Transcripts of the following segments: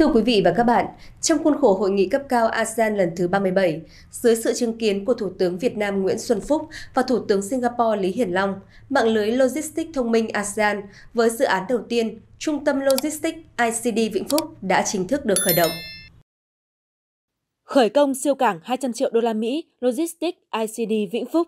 Thưa quý vị và các bạn, trong khuôn khổ hội nghị cấp cao ASEAN lần thứ 37, dưới sự chứng kiến của Thủ tướng Việt Nam Nguyễn Xuân Phúc và Thủ tướng Singapore Lý Hiển Long, mạng lưới Logistics Thông minh ASEAN với dự án đầu tiên Trung tâm Logistics ICD Vĩnh Phúc đã chính thức được khởi động. Khởi công siêu cảng 200 triệu đô la Mỹ Logistics ICD Vĩnh Phúc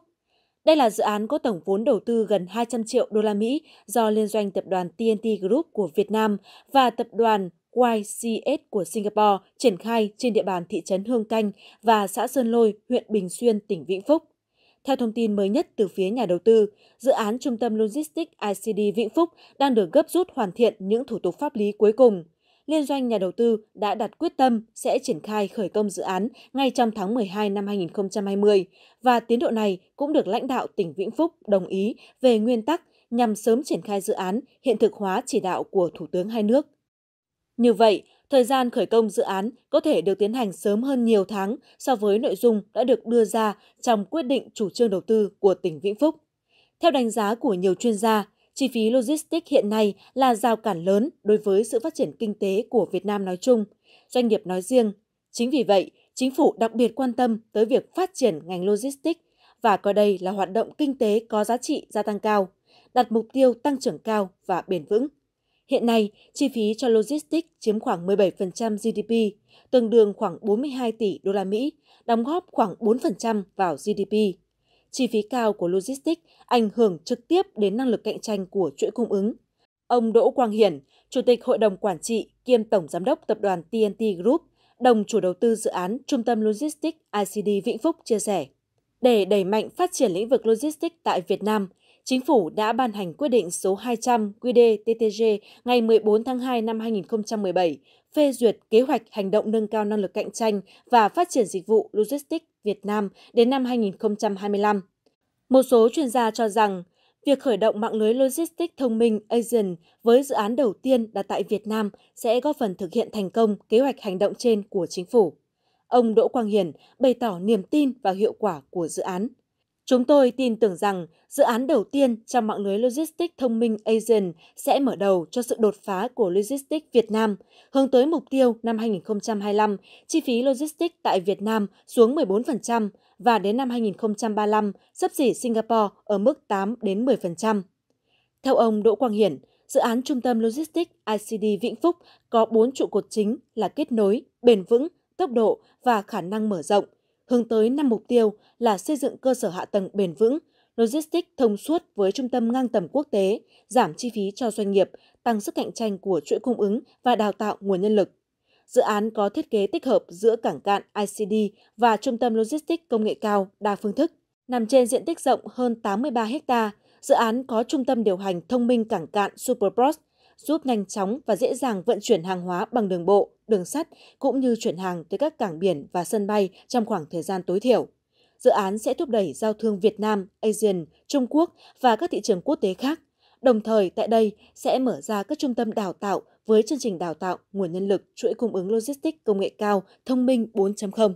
đây là dự án có tổng vốn đầu tư gần 200 triệu đô la Mỹ do liên doanh tập đoàn TNT Group của Việt Nam và tập đoàn YCS của Singapore triển khai trên địa bàn thị trấn Hương Canh và xã Sơn Lôi, huyện Bình Xuyên, tỉnh Vĩnh Phúc. Theo thông tin mới nhất từ phía nhà đầu tư, dự án Trung tâm Logistics ICD Vĩnh Phúc đang được gấp rút hoàn thiện những thủ tục pháp lý cuối cùng. Liên doanh nhà đầu tư đã đặt quyết tâm sẽ triển khai khởi công dự án ngay trong tháng 12 năm 2020 và tiến độ này cũng được lãnh đạo tỉnh Vĩnh Phúc đồng ý về nguyên tắc nhằm sớm triển khai dự án hiện thực hóa chỉ đạo của Thủ tướng hai nước. Như vậy, thời gian khởi công dự án có thể được tiến hành sớm hơn nhiều tháng so với nội dung đã được đưa ra trong quyết định chủ trương đầu tư của tỉnh Vĩnh Phúc. Theo đánh giá của nhiều chuyên gia, chi phí logistics hiện nay là rào cản lớn đối với sự phát triển kinh tế của Việt Nam nói chung, doanh nghiệp nói riêng. Chính vì vậy, chính phủ đặc biệt quan tâm tới việc phát triển ngành logistics và coi đây là hoạt động kinh tế có giá trị gia tăng cao, đặt mục tiêu tăng trưởng cao và bền vững. Hiện nay, chi phí cho logistics chiếm khoảng 17% GDP, tương đương khoảng 42 tỷ đô la Mỹ, đóng góp khoảng 4% vào GDP. Chi phí cao của logistics ảnh hưởng trực tiếp đến năng lực cạnh tranh của chuỗi cung ứng. Ông Đỗ Quang Hiển, Chủ tịch Hội đồng Quản trị kiêm Tổng Giám đốc Tập đoàn TNT Group, đồng chủ đầu tư dự án Trung tâm Logistics ICD Vĩnh Phúc chia sẻ. Để đẩy mạnh phát triển lĩnh vực logistics tại Việt Nam – Chính phủ đã ban hành quyết định số 200 QĐ-TTG ngày 14 tháng 2 năm 2017 phê duyệt kế hoạch hành động nâng cao năng lực cạnh tranh và phát triển dịch vụ logistics Việt Nam đến năm 2025. Một số chuyên gia cho rằng việc khởi động mạng lưới logistics thông minh Asian với dự án đầu tiên đặt tại Việt Nam sẽ góp phần thực hiện thành công kế hoạch hành động trên của chính phủ. Ông Đỗ Quang Hiền bày tỏ niềm tin vào hiệu quả của dự án. Chúng tôi tin tưởng rằng dự án đầu tiên trong mạng lưới logistics thông minh Asian sẽ mở đầu cho sự đột phá của logistics Việt Nam, hướng tới mục tiêu năm 2025 chi phí logistics tại Việt Nam xuống 14% và đến năm 2035 sấp xỉ Singapore ở mức 8 đến 10%. Theo ông Đỗ Quang Hiển, dự án trung tâm logistics ICD Vĩnh Phúc có 4 trụ cột chính là kết nối, bền vững, tốc độ và khả năng mở rộng – hướng tới năm mục tiêu là xây dựng cơ sở hạ tầng bền vững, logistics thông suốt với trung tâm ngang tầm quốc tế, giảm chi phí cho doanh nghiệp, tăng sức cạnh tranh của chuỗi cung ứng và đào tạo nguồn nhân lực. Dự án có thiết kế tích hợp giữa cảng cạn ICD và trung tâm logistics công nghệ cao đa phương thức. Nằm trên diện tích rộng hơn 83 ha, dự án có trung tâm điều hành thông minh cảng cạn Superpros giúp nhanh chóng và dễ dàng vận chuyển hàng hóa bằng đường bộ, đường sắt cũng như chuyển hàng tới các cảng biển và sân bay trong khoảng thời gian tối thiểu. Dự án sẽ thúc đẩy giao thương Việt Nam, ASEAN, Trung Quốc và các thị trường quốc tế khác. Đồng thời, tại đây sẽ mở ra các trung tâm đào tạo với chương trình đào tạo nguồn nhân lực chuỗi cung ứng logistics công nghệ cao thông minh 4.0.